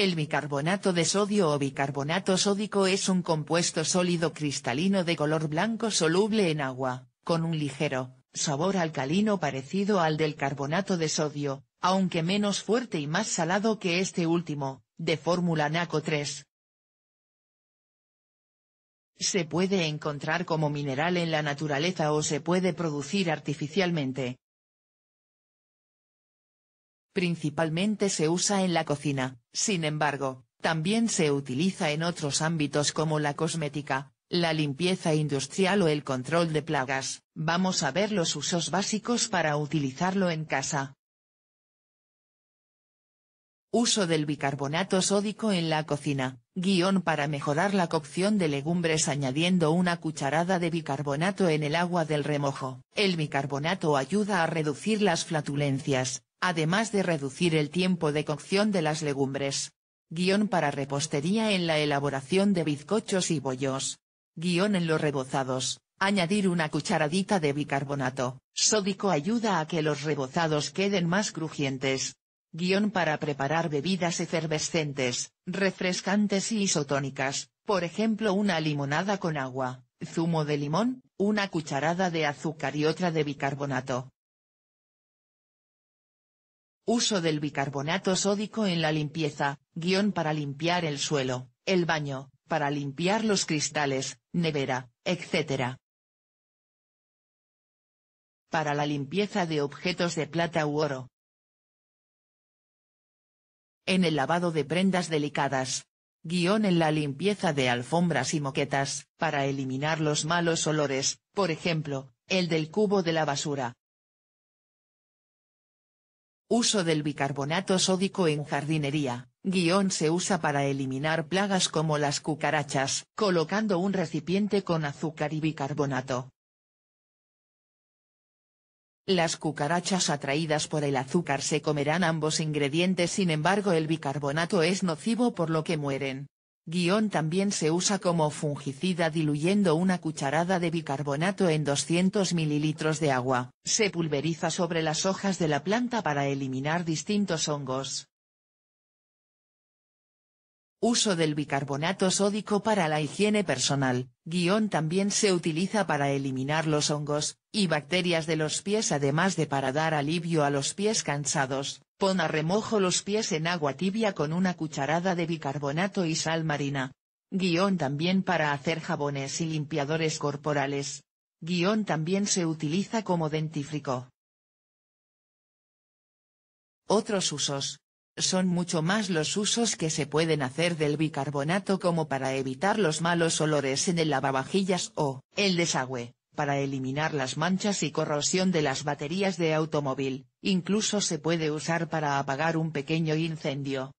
El bicarbonato de sodio o bicarbonato sódico es un compuesto sólido cristalino de color blanco soluble en agua, con un ligero, sabor alcalino parecido al del carbonato de sodio, aunque menos fuerte y más salado que este último, de fórmula NaCO3. Se puede encontrar como mineral en la naturaleza o se puede producir artificialmente, Principalmente se usa en la cocina, sin embargo, también se utiliza en otros ámbitos como la cosmética, la limpieza industrial o el control de plagas. Vamos a ver los usos básicos para utilizarlo en casa. Uso del bicarbonato sódico en la cocina, guión para mejorar la cocción de legumbres añadiendo una cucharada de bicarbonato en el agua del remojo. El bicarbonato ayuda a reducir las flatulencias, además de reducir el tiempo de cocción de las legumbres. Guión para repostería en la elaboración de bizcochos y bollos. Guión en los rebozados. Añadir una cucharadita de bicarbonato sódico ayuda a que los rebozados queden más crujientes. Guión para preparar bebidas efervescentes, refrescantes y isotónicas, por ejemplo una limonada con agua, zumo de limón, una cucharada de azúcar y otra de bicarbonato. Uso del bicarbonato sódico en la limpieza, guión para limpiar el suelo, el baño, para limpiar los cristales, nevera, etc. Para la limpieza de objetos de plata u oro. En el lavado de prendas delicadas. Guión en la limpieza de alfombras y moquetas, para eliminar los malos olores, por ejemplo, el del cubo de la basura, Uso del bicarbonato sódico en jardinería, guión se usa para eliminar plagas como las cucarachas, colocando un recipiente con azúcar y bicarbonato. Las cucarachas atraídas por el azúcar se comerán ambos ingredientes sin embargo el bicarbonato es nocivo por lo que mueren. Guión también se usa como fungicida diluyendo una cucharada de bicarbonato en 200 mililitros de agua. Se pulveriza sobre las hojas de la planta para eliminar distintos hongos. Uso del bicarbonato sódico para la higiene personal. Guión también se utiliza para eliminar los hongos y bacterias de los pies además de para dar alivio a los pies cansados. Pon a remojo los pies en agua tibia con una cucharada de bicarbonato y sal marina. Guión también para hacer jabones y limpiadores corporales. Guión también se utiliza como dentífrico. Otros usos. Son mucho más los usos que se pueden hacer del bicarbonato como para evitar los malos olores en el lavavajillas o el desagüe, para eliminar las manchas y corrosión de las baterías de automóvil, incluso se puede usar para apagar un pequeño incendio.